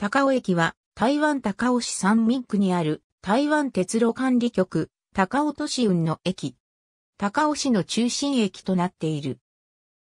高尾駅は台湾高尾市三民区にある台湾鉄路管理局高尾都市運の駅。高尾市の中心駅となっている。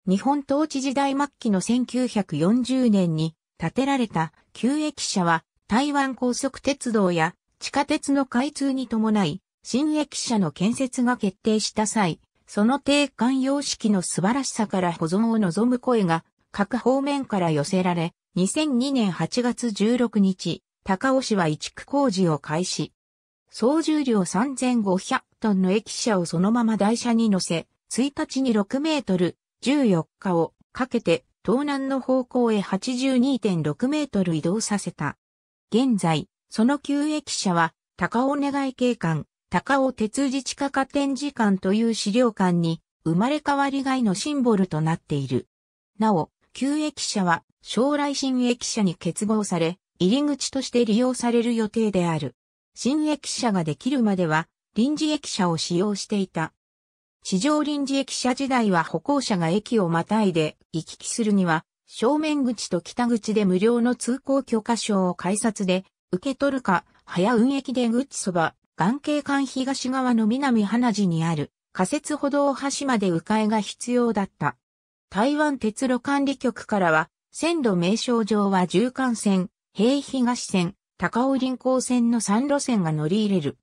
日本統治時代末期の1940年に建てられた旧駅舎は台湾高速鉄道や地下鉄の開通に伴い新駅舎の建設が決定した際、その定管様式の素晴らしさから保存を望む声が各方面から寄せられ、2002年8月16日、高尾市は移築工事を開始。総重量3500トンの駅舎をそのまま台車に乗せ、1日に6メートル、14日をかけて東南の方向へ82.6メートル移動させた。現在、その旧駅舎は高尾願い景観、高尾鉄自治化課展示館という資料館に生まれ変わりいのシンボルとなっている。なお、旧駅舎は将来新駅舎に結合され、入り口として利用される予定である。新駅舎ができるまでは、臨時駅舎を使用していた。地上臨時駅舎時代は歩行者が駅をまたいで行き来するには、正面口と北口で無料の通行許可証を改札で受け取るか、早運駅出口そば、眼形館東側の南花地にある仮設歩道橋まで迂回が必要だった。台湾鉄路管理局からは、線路名称上は縦貫線、平東線、高尾臨港線の3路線が乗り入れる。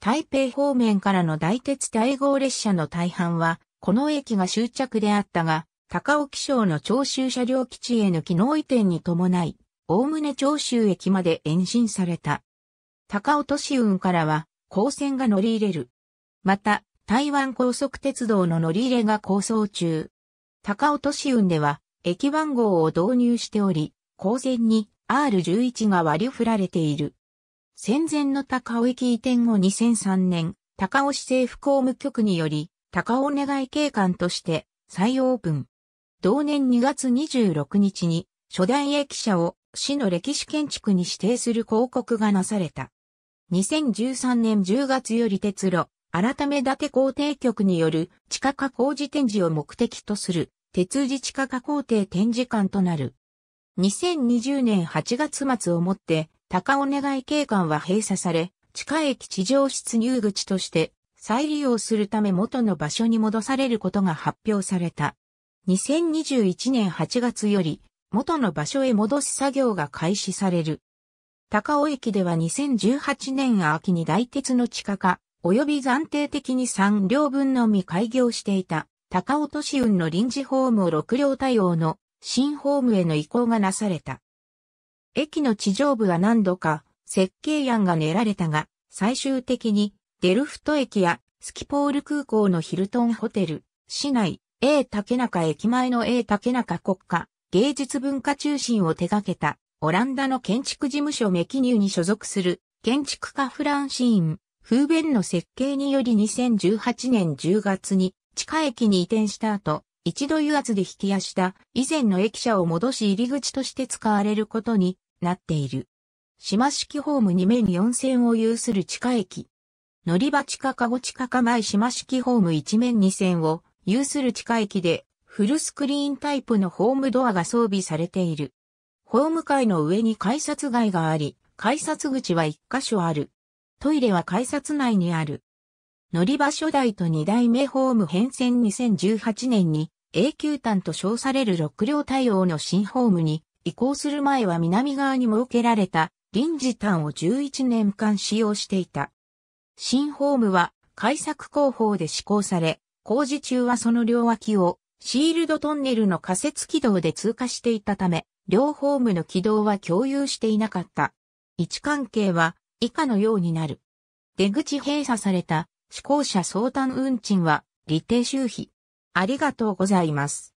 台北方面からの大鉄対号列車の大半は、この駅が終着であったが、高尾気象の徴収車両基地への機能移転に伴い、おおむね徴収駅まで延伸された。高尾都市運からは、高線が乗り入れる。また、台湾高速鉄道の乗り入れが構想中、高尾都市運では、駅番号を導入しており、公然に R11 が割り振られている。戦前の高尾駅移転後2003年、高尾市政府公務局により、高尾願い警官として再オープン。同年2月26日に、初代駅舎を市の歴史建築に指定する広告がなされた。2013年10月より鉄路、改め伊達工程局による地下化工事展示を目的とする鉄自治化加工程展示館となる。2020年8月末をもって、高尾願い景観は閉鎖され、地下駅地上出入口として再利用するため元の場所に戻されることが発表された。2021年8月より元の場所へ戻す作業が開始される。高尾駅では2018年秋に大鉄の地下化、及び暫定的に3両分のみ開業していた。高尾都市運の臨時ホームを6両対応の新ホームへの移行がなされた。駅の地上部は何度か設計案が練られたが、最終的にデルフト駅やスキポール空港のヒルトンホテル、市内 A 竹中駅前の A 竹中国家芸術文化中心を手掛けたオランダの建築事務所メキニューに所属する建築家フランシーン・フーベンの設計により2018年10月に地下駅に移転した後、一度油圧で引き足した以前の駅舎を戻し入り口として使われることになっている。島式ホーム2面4線を有する地下駅。乗り場地下かご地下か前島式ホーム1面2線を有する地下駅でフルスクリーンタイプのホームドアが装備されている。ホーム階の上に改札街があり、改札口は1箇所ある。トイレは改札内にある。乗り場初代と2代目ホーム変遷2018年に永久端と称される6両対応の新ホームに移行する前は南側に設けられた臨時端を11年間使用していた。新ホームは開削工法で施行され、工事中はその両脇をシールドトンネルの仮設軌道で通過していたため、両ホームの軌道は共有していなかった。位置関係は以下のようになる。出口閉鎖された思考者相談運賃は、利定収費。ありがとうございます。